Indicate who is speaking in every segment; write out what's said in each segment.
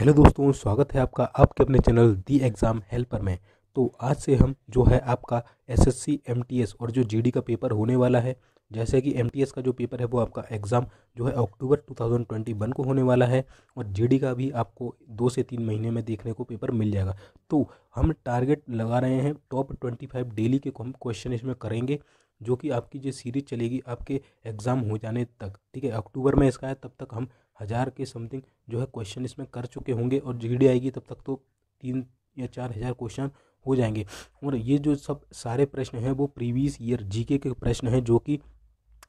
Speaker 1: hello दोस्तों स्वागत है आपका आपके अपने चैनल दी एग्ज़ाम हेल्पर में तो आज से हम जो है आपका एसएससी एमटीएस और जो जीडी का पेपर होने वाला है जैसे कि एमटीएस का जो पेपर है वो आपका एग्ज़ाम जो है अक्टूबर 2021 को होने वाला है और जीडी का भी आपको दो से तीन महीने में देखने को पेपर मिल जाएगा तो हम टारगेट लगा रहे हैं टॉप ट्वेंटी डेली के हम क्वेश्चन इसमें करेंगे जो कि आपकी जो सीरीज चलेगी आपके एग्ज़ाम हो जाने तक ठीक है अक्टूबर में इसका है तब तक हम हज़ार के समथिंग जो है क्वेश्चन इसमें कर चुके होंगे और जी आएगी तब तक तो तीन या चार हज़ार क्वेश्चन हो जाएंगे और ये जो सब सारे प्रश्न हैं वो प्रीवियस ईयर जी के प्रश्न हैं जो कि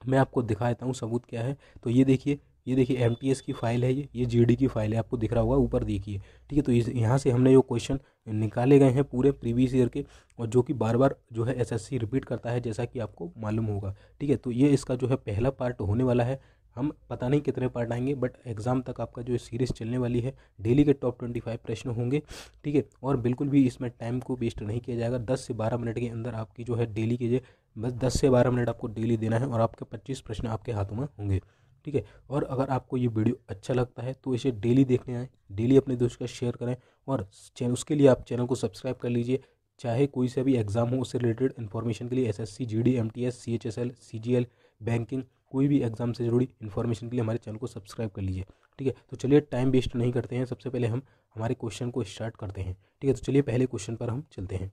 Speaker 1: मैं आपको दिखा देता हूँ सबूत क्या है तो ये देखिए ये देखिए एम की फ़ाइल है ये ये जी की फ़ाइल है आपको दिख रहा होगा ऊपर देखिए ठीक है तो यहाँ से हमने जो क्वेश्चन निकाले गए हैं पूरे प्रीवियस ईयर के और जो कि बार बार जो है एसएससी रिपीट करता है जैसा कि आपको मालूम होगा ठीक है तो ये इसका जो है पहला पार्ट होने वाला है हम पता नहीं कितने पार्ट आएंगे बट एग्ज़ाम तक आपका जो सीरीज़ चलने वाली है डेली के टॉप ट्वेंटी फाइव प्रश्न होंगे ठीक है और बिल्कुल भी इसमें टाइम को वेस्ट नहीं किया जाएगा दस से बारह मिनट के अंदर आपकी जो है डेली के बस दस से बारह मिनट आपको डेली देना है और आपके पच्चीस प्रश्न आपके हाथों में होंगे ठीक है और अगर आपको ये वीडियो अच्छा लगता है तो इसे डेली देखने आए डेली अपने दोस्त का शेयर करें और चैनल उसके लिए आप चैनल को सब्सक्राइब कर लीजिए चाहे कोई सा भी एग्ज़ाम हो उससे रिलेटेड इन्फॉर्मेशन के लिए S S C G D M T S C H S L C G L banking कोई भी एग्जाम से जुड़ी इन्फॉर्मेशन के लिए हमारे चैनल को सब्सक्राइब कर लीजिए ठीक है तो चलिए टाइम वेस्ट नहीं करते हैं सबसे पहले हम हमारे क्वेश्चन को स्टार्ट करते हैं ठीक है तो चलिए पहले क्वेश्चन पर हम चलते हैं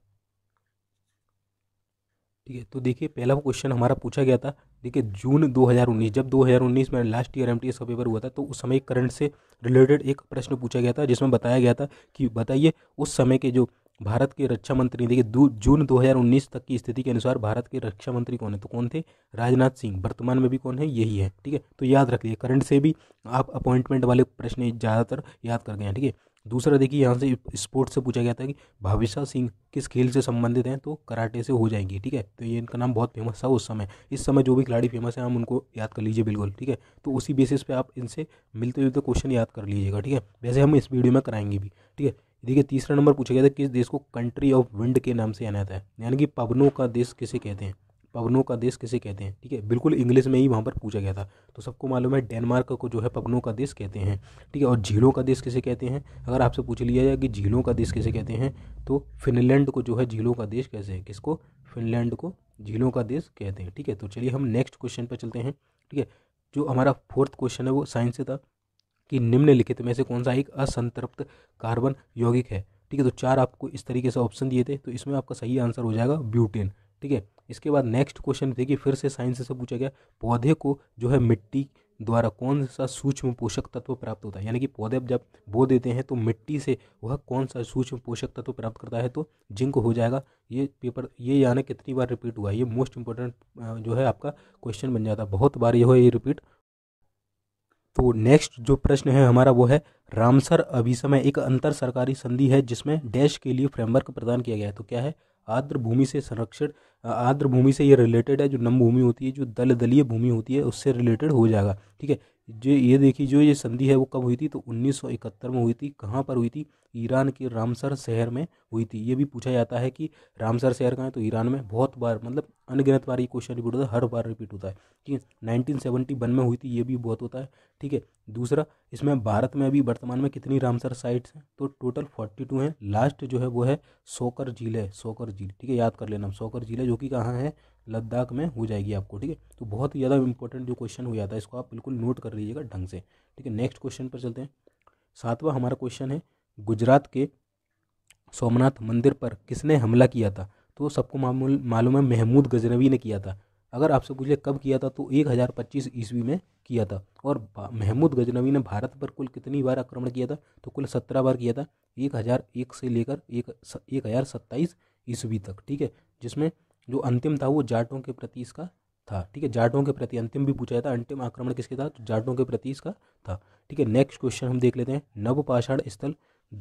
Speaker 1: ठीक है तो देखिए पहला क्वेश्चन हमारा पूछा गया था देखिए जून 2019 जब 2019 में लास्ट ईयर एम का पेपर हुआ था तो उस समय करंट से रिलेटेड एक प्रश्न पूछा गया था जिसमें बताया गया था कि बताइए उस समय के जो भारत के रक्षा मंत्री देखिए जून 2019 तक की स्थिति के अनुसार भारत के रक्षा मंत्री कौन है तो कौन थे राजनाथ सिंह वर्तमान में भी कौन है यही है ठीक है तो याद रख लिए करंट से भी आप अपॉइंटमेंट वाले प्रश्न ज़्यादातर याद कर गए हैं ठीक है दूसरा देखिए यहाँ से स्पोर्ट्स से पूछा गया था कि भाविशा सिंह किस खेल से संबंधित हैं तो कराटे से हो जाएंगे ठीक है तो ये इनका नाम बहुत फेमस था उस समय इस समय जो भी खिलाड़ी फेमस है हम उनको याद कर लीजिए बिल्कुल ठीक है तो उसी बेसिस पे आप इनसे मिलते जुलते क्वेश्चन याद कर लीजिएगा ठीक है वैसे हम इस वीडियो में कराएंगे भी ठीक है देखिए तीसरा नंबर पूछा गया था किस देश को कंट्री ऑफ विंड के नाम से जाना जाता है यानी कि पवनों का देश किसे कहते हैं पवनों का देश किसे कहते हैं ठीक है बिल्कुल इंग्लिश में ही वहाँ पर पूछा गया था तो सबको मालूम है डेनमार्क को जो है पवनों का देश कहते हैं ठीक है और झीलों का देश किसे कहते हैं अगर आपसे पूछ लिया जाए कि झीलों का देश किसे कहते हैं तो फिनलैंड को जो है झीलों का देश कैसे किसको फिनलैंड को झीलों का देश कहते हैं ठीक है तो चलिए हम नेक्स्ट क्वेश्चन पर चलते हैं ठीक है जो हमारा फोर्थ क्वेश्चन है वो साइंस से था कि निम्नलिखित में से कौन सा एक असंतृप्त कार्बन यौगिक है ठीक है तो चार आपको इस तरीके से ऑप्शन दिए थे तो इसमें आपका सही आंसर हो जाएगा ब्यूटेन ठीक है इसके बाद नेक्स्ट क्वेश्चन देखिए फिर से साइंस से पूछा गया पौधे को जो है मिट्टी द्वारा कौन सा सूक्ष्म पोषक तत्व प्राप्त होता है यानी कि पौधे जब बो देते हैं तो मिट्टी से वह कौन सा सूक्ष्म पोषक तत्व प्राप्त करता है तो जिंक हो जाएगा ये पेपर ये यानी कितनी बार रिपीट हुआ है ये मोस्ट इंपॉर्टेंट जो है आपका क्वेश्चन बन जाता है बहुत बार ये हो ये रिपीट तो नेक्स्ट जो प्रश्न है हमारा वो है रामसर अभिसमय एक अंतर सरकारी संधि है जिसमें डैश के लिए फ्रेमवर्क प्रदान किया गया है तो क्या है आर्द्र भूमि से संरक्षण आर्द्र भूमि से ये रिलेटेड है जो नम भूमि होती है जो दल दलीय भूमि होती है उससे रिलेटेड हो जाएगा ठीक है जो ये देखिए जो ये संधि है वो कब हुई थी तो 1971 में हुई थी कहाँ पर हुई थी ईरान के रामसर शहर में हुई थी ये भी पूछा जाता है कि रामसर शहर कहाँ है तो ईरान में बहुत बार मतलब अनगिनत बार ये क्वेश्चन रिपीट होता है हर बार रिपीट होता है ठीक है 1971 में हुई थी ये भी बहुत होता है ठीक है दूसरा इसमें भारत में अभी वर्तमान में कितनी रामसर साइट्स हैं तो टोटल फोर्टी हैं लास्ट जो है वो है सोकर झील है सोकर झील ठीक है याद कर लेना सोकर झील है जो कि कहाँ है लद्दाख में हो जाएगी आपको ठीक है तो बहुत ही ज़्यादा इंपॉर्टेंट जो क्वेश्चन हो जाता है इसको आप बिल्कुल नोट कर लीजिएगा ढंग से ठीक है नेक्स्ट क्वेश्चन पर चलते हैं सातवां हमारा क्वेश्चन है गुजरात के सोमनाथ मंदिर पर किसने हमला किया था तो सबको मालूम है महमूद गजनवी ने किया था अगर आपसे पूछे कब किया था तो एक हज़ार पच्चीस ईस्वी में किया था और महमूद गजनवी ने भारत पर कुल कितनी बार आक्रमण किया था तो कुल सत्रह बार किया था एक हज़ार एक से लेकर एक एक हज़ार सत्ताईस ईस्वी तक ठीक है जिसमें जो अंतिम था वो जाटों के प्रति इसका था ठीक है जाटों के प्रति अंतिम भी पूछा था अंतिम आक्रमण किसके था तो जाटों के प्रति इसका था ठीक है नेक्स्ट क्वेश्चन हम देख लेते हैं नवपाषाण स्थल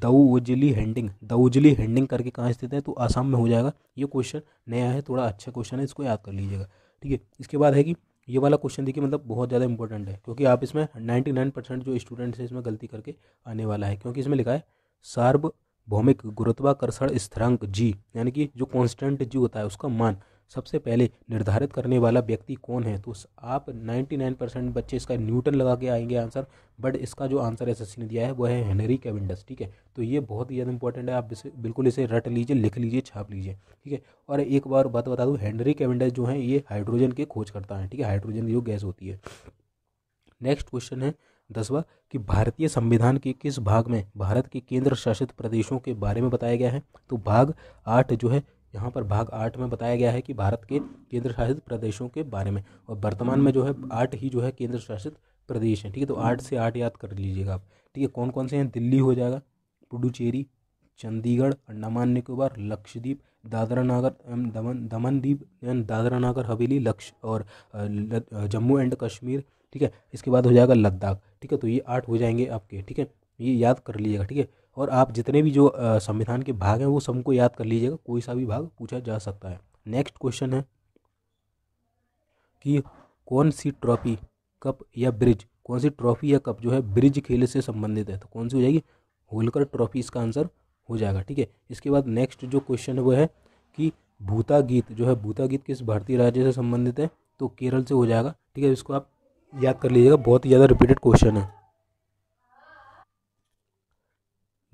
Speaker 1: दऊजली हैंडिंग दऊजली हैंडिंग करके कहाँ स्थित है तो आसाम में हो जाएगा ये क्वेश्चन नया है थोड़ा अच्छा क्वेश्चन है इसको याद कर लीजिएगा ठीक है इसके बाद है कि ये वाला क्वेश्चन देखिए मतलब बहुत ज़्यादा इंपॉर्टेंट है क्योंकि आप इसमें नाइन्टी नाइन परसेंट जो स्टूडेंट्स हैं इसमें गलती करके आने वाला है क्योंकि इसमें लिखा है सार्व भौमिक गुरुत्वाकर्षण स्थिरांक जी यानी कि जो कांस्टेंट जी होता है उसका मान सबसे पहले निर्धारित करने वाला व्यक्ति कौन है तो आप 99 परसेंट बच्चे इसका न्यूटन लगा के आएंगे आंसर बट इसका जो आंसर एस ने दिया है वह है हेनरी कैविंडस ठीक है तो ये बहुत ही ज़्यादा इंपॉर्टेंट है आप इसे बिल्कुल इसे रट लीजिए लिख लीजिए छाप लीजिए ठीक है और एक बार बात बता दूँ हेनरी कैविंडस जो है ये हाइड्रोजन के खोज करता है ठीक है हाइड्रोजन जो गैस होती है नेक्स्ट क्वेश्चन है दसवा कि भारतीय संविधान के किस भाग में भारत के केंद्र शासित प्रदेशों के बारे में बताया गया है तो भाग आठ जो है यहाँ पर भाग आठ में बताया गया है कि भारत के केंद्र शासित प्रदेशों के बारे में और वर्तमान में जो है आठ ही जो है केंद्र शासित प्रदेश हैं ठीक है तो आठ से आठ याद कर लीजिएगा आप ठीक है कौन कौन से हैं दिल्ली हो जाएगा पुडुचेरी चंडीगढ़ अंडमान निकोबार लक्षद्वीप दादरा नागर दमन दमन द्वीप दादरा नागर हवेली लक्ष्य और जम्मू एंड कश्मीर ठीक है इसके बाद हो जाएगा लद्दाख ठीक है तो ये आठ हो जाएंगे आपके ठीक है ये याद कर लीजिएगा ठीक है और आप जितने भी जो संविधान के भाग हैं वो सबको याद कर लीजिएगा कोई सा भी भाग पूछा जा सकता है नेक्स्ट क्वेश्चन है कि कौन सी ट्रॉफी कप या ब्रिज कौन सी ट्रॉफी या कप जो है ब्रिज खेल से संबंधित है तो कौन सी हो जाएगी होलकर ट्रॉफी इसका आंसर हो जाएगा ठीक है इसके बाद नेक्स्ट जो क्वेश्चन है वो है कि भूता गीत जो है भूता गीत किस भारतीय राज्य से संबंधित है तो केरल से हो जाएगा ठीक है इसको आप याद कर लीजिएगा बहुत ही ज़्यादा रिपीटेड क्वेश्चन है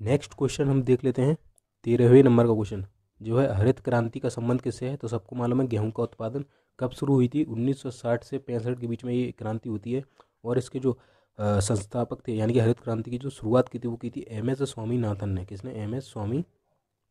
Speaker 1: नेक्स्ट क्वेश्चन हम देख लेते हैं तेरहवें नंबर का क्वेश्चन जो है हरित क्रांति का संबंध किससे है तो सबको मालूम है गेहूं का उत्पादन कब शुरू हुई थी 1960 से पैंसठ के बीच में ये क्रांति होती है और इसके जो संस्थापक थे यानी कि हरित क्रांति की जो शुरुआत की थी वो की थी एम एस स्वामीनाथन ने किसने एम एस स्वामी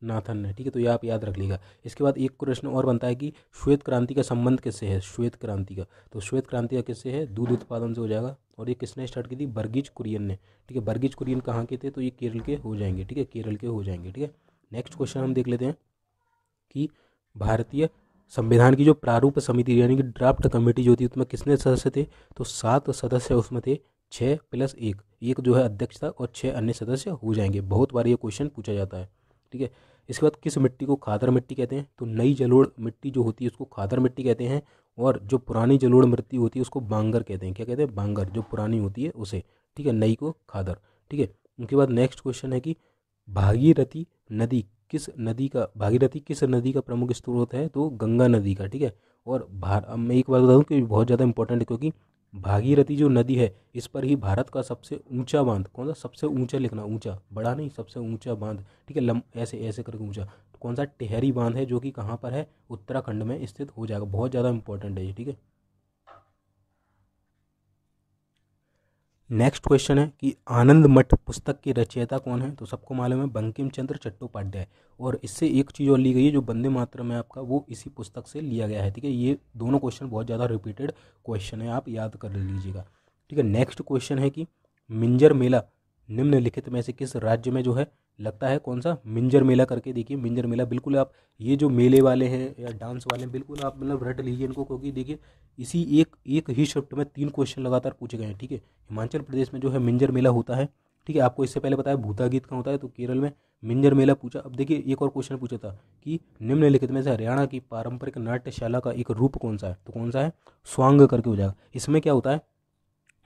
Speaker 1: नाथन ने ठीक है तो ये आप याद रख लीजिएगा इसके बाद एक प्रश्न और बनता है कि श्वेत क्रांति का संबंध किससे है श्वेत क्रांति का तो श्वेत क्रांति का किससे है दूध उत्पादन से हो जाएगा और ये किसने स्टार्ट की थी बर्गीज कुरियन ने ठीक है बर्गीज कुरियन कहाँ के थे तो ये केरल के हो जाएंगे ठीक है केरल के हो जाएंगे ठीक है नेक्स्ट क्वेश्चन हम देख लेते हैं कि भारतीय संविधान की जो प्रारूप समिति यानी कि ड्राफ्ट कमेटी जो थी उसमें किसने सदस्य थे तो सात सदस्य उसमें थे छः प्लस एक एक जो है अध्यक्ष था और छः अन्य सदस्य हो जाएंगे बहुत बार ये क्वेश्चन पूछा जाता है ठीक है इसके बाद किस मिट्टी को खादर मिट्टी कहते हैं तो नई जलोड़ मिट्टी जो होती है उसको खादर मिट्टी कहते हैं और जो पुरानी जलोड़ मिट्टी होती है उसको बांगर कहते हैं क्या कहते हैं बांगर जो पुरानी होती है उसे ठीक है नई को खादर ठीक है उनके बाद नेक्स्ट क्वेश्चन है कि भागीरथी नदी किस नदी का भागीरथी किस नदी का प्रमुख स्रोत है तो गंगा नदी का ठीक है और भार अब मैं एक बात बता दूँ कि बहुत ज़्यादा इंपॉर्टेंट है क्योंकि भागीरथी जो नदी है इस पर ही भारत का सबसे ऊंचा बांध कौन सा सबसे ऊंचा लिखना ऊंचा बड़ा नहीं सबसे ऊंचा बांध ठीक है लम ऐसे ऐसे करके ऊंचा कौन सा टेहरी बांध है जो कि कहाँ पर है उत्तराखंड में स्थित हो जाएगा बहुत ज़्यादा इंपॉर्टेंट है ये ठीक है नेक्स्ट क्वेश्चन है कि आनंद मठ पुस्तक की रचयिता कौन है तो सबको मालूम है बंकिम चंद्र चट्टोपाध्याय और इससे एक चीज़ और ली गई है जो बंदे मातरम में आपका वो इसी पुस्तक से लिया गया है ठीक है ये दोनों क्वेश्चन बहुत ज़्यादा रिपीटेड क्वेश्चन है आप याद कर लीजिएगा ठीक है नेक्स्ट क्वेश्चन है कि मिंजर मेला निम्नलिखित में से किस राज्य में जो है लगता है कौन सा मिंजर मेला करके देखिए मिंजर मेला बिल्कुल आप ये जो मेले वाले हैं या डांस वाले हैं बिल्कुल आप मतलब रट लीजिए इनको क्योंकि देखिए इसी एक एक ही शिफ्ट में तीन क्वेश्चन लगातार पूछे गए हैं ठीक है हिमाचल प्रदेश में जो है मिंजर मेला होता है ठीक है आपको इससे पहले बताया भूता गीत का होता है तो केरल में मिंजर मेला पूछा अब देखिए एक और क्वेश्चन पूछा था कि निम्नलिखित में से हरियाणा की पारंपरिक नाट्यशाला का एक रूप कौन सा है तो कौन सा है स्वांग करके हो जाएगा इसमें क्या होता है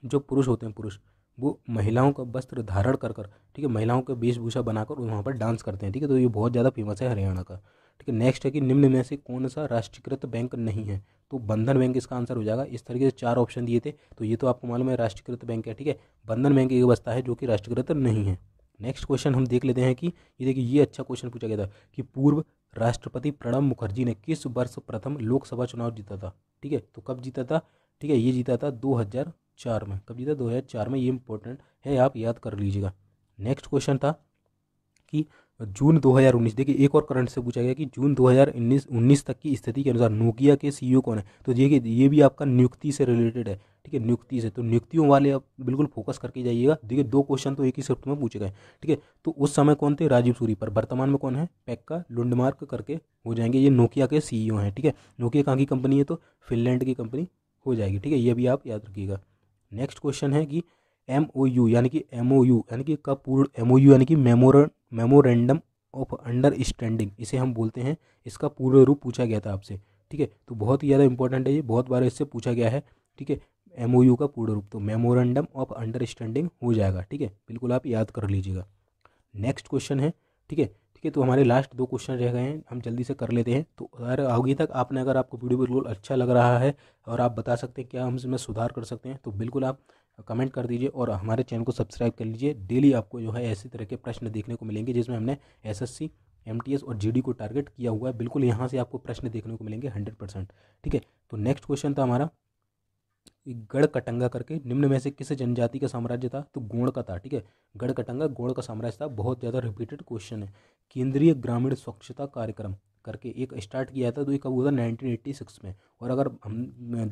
Speaker 1: जो पुरुष होते हैं पुरुष वो महिलाओं का वस्त्र धारण कर कर ठीक है महिलाओं का वेशभूषा बनाकर वहाँ पर डांस करते हैं ठीक है तो ये बहुत ज़्यादा फेमस है हरियाणा का ठीक है नेक्स्ट है कि निम्न में से कौन सा राष्ट्रीयकृत बैंक नहीं है तो बंधन बैंक इसका आंसर हो जाएगा इस तरीके से चार ऑप्शन दिए थे तो ये तो आपको मालूम है राष्ट्रीयकृत बैंक है ठीक है बंधन बैंक एक व्यवस्था है जो कि राष्ट्रीयकृत नहीं है नेक्स्ट क्वेश्चन हम देख लेते हैं कि ये देखिए ये अच्छा क्वेश्चन पूछा गया था कि पूर्व राष्ट्रपति प्रणब मुखर्जी ने किस वर्ष प्रथम लोकसभा चुनाव जीता था ठीक है तो कब जीता था ठीक है ये जीता था दो हज़ार चार में कब जीता दो हज़ार चार में ये इंपॉर्टेंट है आप याद कर लीजिएगा नेक्स्ट क्वेश्चन था कि जून 2019 देखिए एक और करंट से पूछा गया कि जून 2019 19 तक की स्थिति के अनुसार नोकिया के सीईओ e कौन है तो देखिए ये भी आपका नियुक्ति से रिलेटेड है ठीक है नियुक्ति से तो नियुक्तियों वाले आप बिल्कुल फोकस करके जाइएगा देखिए दो क्वेश्चन तो एक ही शिफ्ट में पूछे गए ठीक है तो उस समय कौन थे राजीव सूरी पर वर्तमान में कौन है पैक्का लुंडमार्क करके हो जाएंगे ये नोकिया के सीईओ e हैं ठीक है नोकिया कहाँ की कंपनी है तो फिनलैंड की कंपनी हो जाएगी ठीक है ये भी आप याद रखिएगा नेक्स्ट क्वेश्चन है कि एम ओ यू यानी कि एम ओ यू यानी कि का पूर्ण एम ओ यू यानी कि मेमोर मेमोरेंडम ऑफ अंडरस्टैंडिंग इसे हम बोलते हैं इसका पूर्ण रूप पूछा गया था आपसे ठीक है तो बहुत ही ज़्यादा इंपॉर्टेंट है ये बहुत बार इससे पूछा गया है ठीक है एम ओ यू का पूर्ण रूप तो मेमोरेंडम ऑफ अंडरस्टैंडिंग हो जाएगा ठीक है बिल्कुल आप याद कर लीजिएगा नेक्स्ट क्वेश्चन है ठीक है ठीक है तो हमारे लास्ट दो क्वेश्चन रह गए हैं हम जल्दी से कर लेते हैं तो अगर आगे तक आपने अगर आपको वीडियो बिल्कुल अच्छा लग रहा है और आप बता सकते हैं क्या हम इसमें सुधार कर सकते हैं तो बिल्कुल आप कमेंट कर दीजिए और हमारे चैनल को सब्सक्राइब कर लीजिए डेली आपको जो है ऐसी तरह के प्रश्न देखने को मिलेंगे जिसमें हमने एसएससी एस और जीडी को टारगेट किया हुआ है बिल्कुल यहाँ से आपको प्रश्न देखने को मिलेंगे हंड्रेड परसेंट ठीक है तो नेक्स्ट क्वेश्चन था हमारा गढ़ कटंगा करके निम्न में से किस जनजाति का साम्राज्य था तो गोंड का था ठीक है गढ़ कटंगा गोण का साम्राज्य था बहुत ज़्यादा रिपीटेड क्वेश्चन है केंद्रीय ग्रामीण स्वच्छता कार्यक्रम करके एक स्टार्ट किया था तो ये कब हुआ था नाइनटीन एट्टी सिक्स में और अगर हम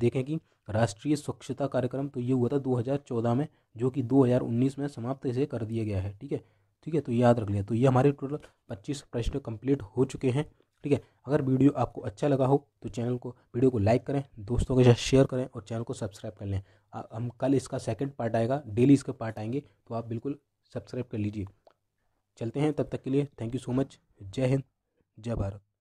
Speaker 1: देखें कि राष्ट्रीय स्वच्छता कार्यक्रम तो ये हुआ था दो हजार चौदह में जो कि दो हज़ार उन्नीस में समाप्त इसे कर दिया गया है ठीक है ठीक है तो याद रख लिया तो ये हमारे टोटल पच्चीस प्रश्न कंप्लीट हो चुके हैं ठीक है अगर वीडियो आपको अच्छा लगा हो तो चैनल को वीडियो को लाइक करें दोस्तों के साथ शेयर करें और चैनल को सब्सक्राइब कर लें हम कल इसका सेकंड पार्ट आएगा डेली इसके पार्ट आएंगे तो आप बिल्कुल सब्सक्राइब कर लीजिए चलते हैं तब तक के लिए थैंक यू सो मच जय हिंद जय भारत